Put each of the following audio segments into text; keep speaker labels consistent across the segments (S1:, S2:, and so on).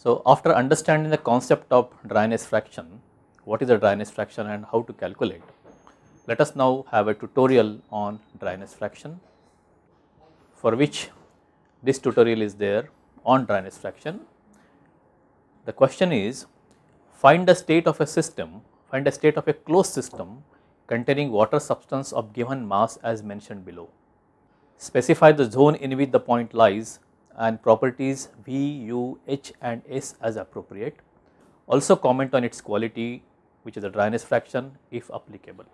S1: So, after understanding the concept of dryness fraction, what is a dryness fraction and how to calculate, let us now have a tutorial on dryness fraction for which this tutorial is there on dryness fraction. The question is find the state of a system, find the state of a closed system containing water substance of given mass as mentioned below. Specify the zone in which the point lies and properties V, U, H and S as appropriate. Also comment on its quality which is the dryness fraction if applicable.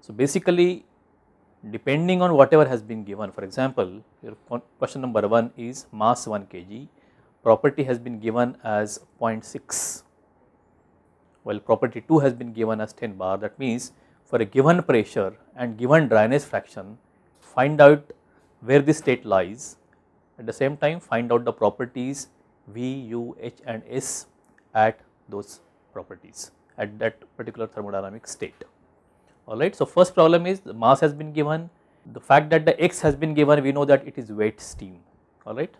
S1: So, basically depending on whatever has been given for example, your question number 1 is mass 1 kg property has been given as 0.6 while property 2 has been given as 10 bar that means for a given pressure and given dryness fraction find out where this state lies at the same time find out the properties V, U, H and S at those properties at that particular thermodynamic state. Alright, so first problem is the mass has been given, the fact that the X has been given we know that it is wet steam, alright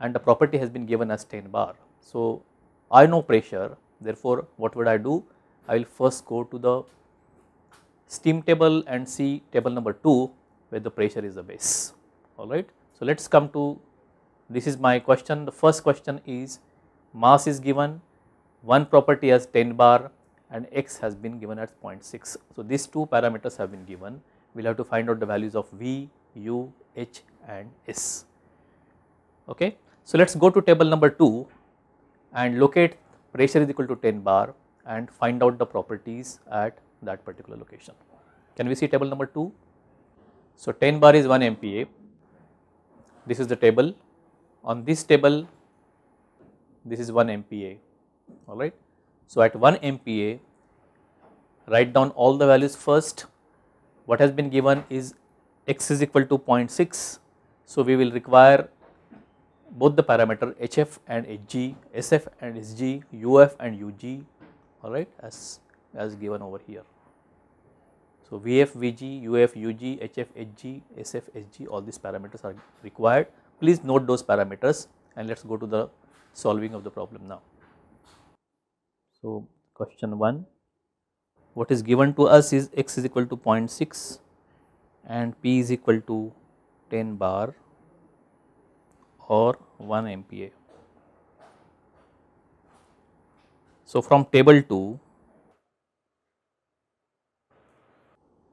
S1: and the property has been given as 10 bar. So, I know pressure therefore, what would I do? I will first go to the steam table and see table number 2 where the pressure is the base, alright. So, let us come to this is my question. The first question is mass is given, one property as 10 bar and x has been given as 0.6. So, these two parameters have been given. We will have to find out the values of V, U, H and S. Okay. So, let us go to table number 2 and locate pressure is equal to 10 bar and find out the properties at that particular location. Can we see table number 2? So, 10 bar is 1 MPa this is the table. On this table, this is 1 MPa, alright. So, at 1 MPa, write down all the values first. What has been given is x is equal to 0.6. So, we will require both the parameter hf and hg, sf and sg, uf and ug, alright, as, as given over here. So, VF, VG, UF, UG, HF, HG, SF, SG all these parameters are required. Please note those parameters and let us go to the solving of the problem now. So, question 1 what is given to us is x is equal to 0.6 and P is equal to 10 bar or 1 MPa. So, from table 2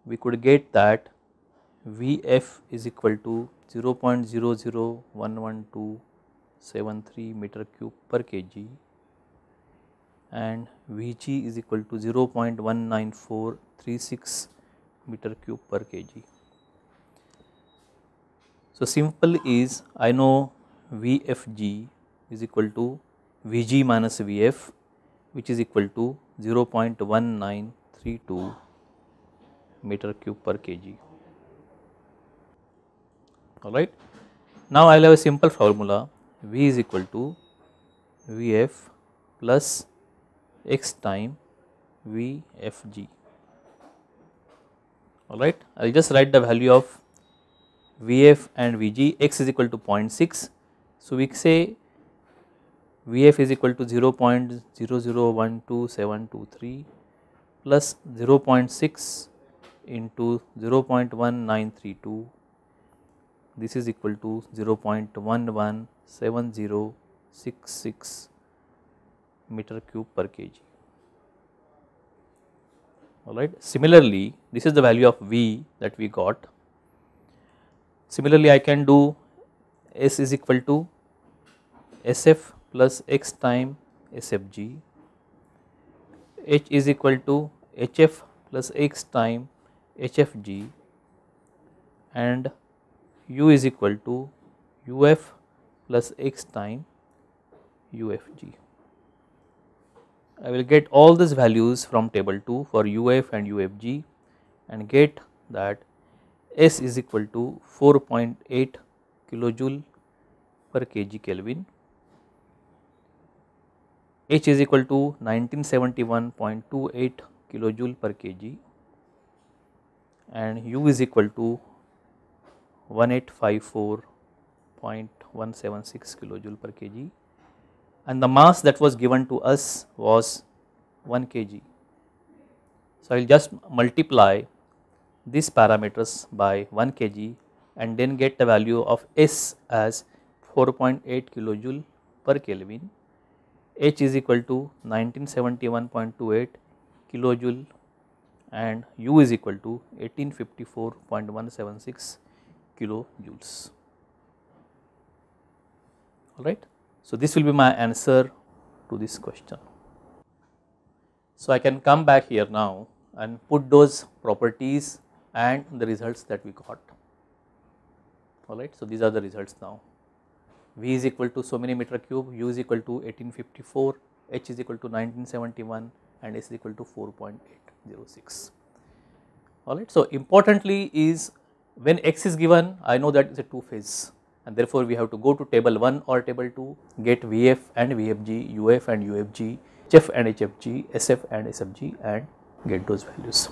S1: we could get that Vf is equal to 0.0011273 meter cube per kg and Vg is equal to 0.19436 meter cube per kg. So, simple is I know Vfg is equal to Vg minus Vf which is equal to 0.1932 meter cube per kg. Alright. Now, I will have a simple formula V is equal to Vf plus x time Vfg. Alright. I will just write the value of Vf and Vg x is equal to 0.6. So, we say Vf is equal to 0 0.0012723 plus 0 0.6 into 0.1932 this is equal to 0.117066 meter cube per kg alright. Similarly, this is the value of V that we got. Similarly, I can do S is equal to SF plus X time SFG, H is equal to HF plus X time HFG and U is equal to UF plus X time UFG. I will get all these values from table 2 for UF and UFG and get that S is equal to 4.8 kilojoule per kg Kelvin, H is equal to 1971.28 kilojoule per kg and u is equal to 1854.176 kilojoule per kg and the mass that was given to us was 1 kg. So, I will just multiply these parameters by 1 kg and then get the value of S as 4.8 kilojoule per Kelvin, H is equal to 1971.28 kilojoule and U is equal to 1854.176 joules. All right. So, this will be my answer to this question. So, I can come back here now and put those properties and the results that we got. Alright, so these are the results now. V is equal to so many meter cube, U is equal to 1854, H is equal to 1971, and s is equal to 4.806. Alright. So, importantly is when x is given I know that is a two phase and therefore, we have to go to table 1 or table 2 get VF and VFG, UF and UFG, HF and HFG, SF and SFG and get those values.